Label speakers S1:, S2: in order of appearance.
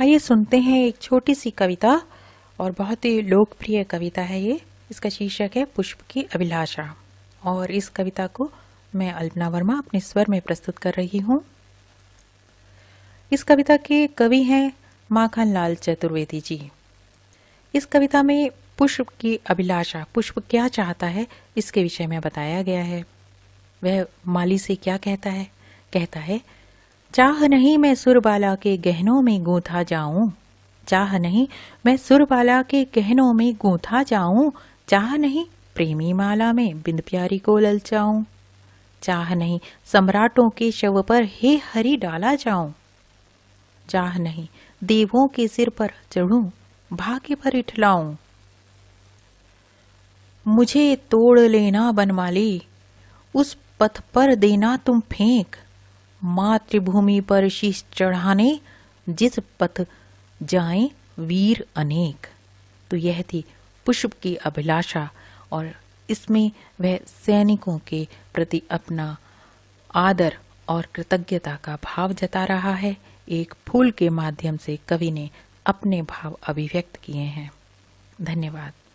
S1: आइए सुनते हैं एक छोटी सी कविता और बहुत ही लोकप्रिय कविता है ये इसका शीर्षक है पुष्प की अभिलाषा और इस कविता को मैं अल्पना वर्मा अपने स्वर में प्रस्तुत कर रही हूँ इस कविता के कवि हैं माखन लाल चतुर्वेदी जी इस कविता में पुष्प की अभिलाषा पुष्प क्या चाहता है इसके विषय में बताया गया है वह माली से क्या कहता है कहता है चाह नहीं मैं सुरबाला के गहनों में गूंथा जाऊं चाह नहीं मैं सुरबाला के गहनों में गूंथा जाऊं चाह नहीं प्रेमी माला में बिंद प्यारी को ललचाऊं चाह नहीं सम्राटों के शव पर हे हरी डाला जाऊं चाह नहीं देवों के सिर पर चढ़ूं भाग्य पर इठलाऊं मुझे तोड़ लेना बनमाली उस पथ पर देना तुम फेंक मातृभूमि पर शीश चढ़ाने जिस पथ जाए वीर अनेक तो यह थी पुष्प की अभिलाषा और इसमें वह सैनिकों के प्रति अपना आदर और कृतज्ञता का भाव जता रहा है एक फूल के माध्यम से कवि ने अपने भाव अभिव्यक्त किए हैं धन्यवाद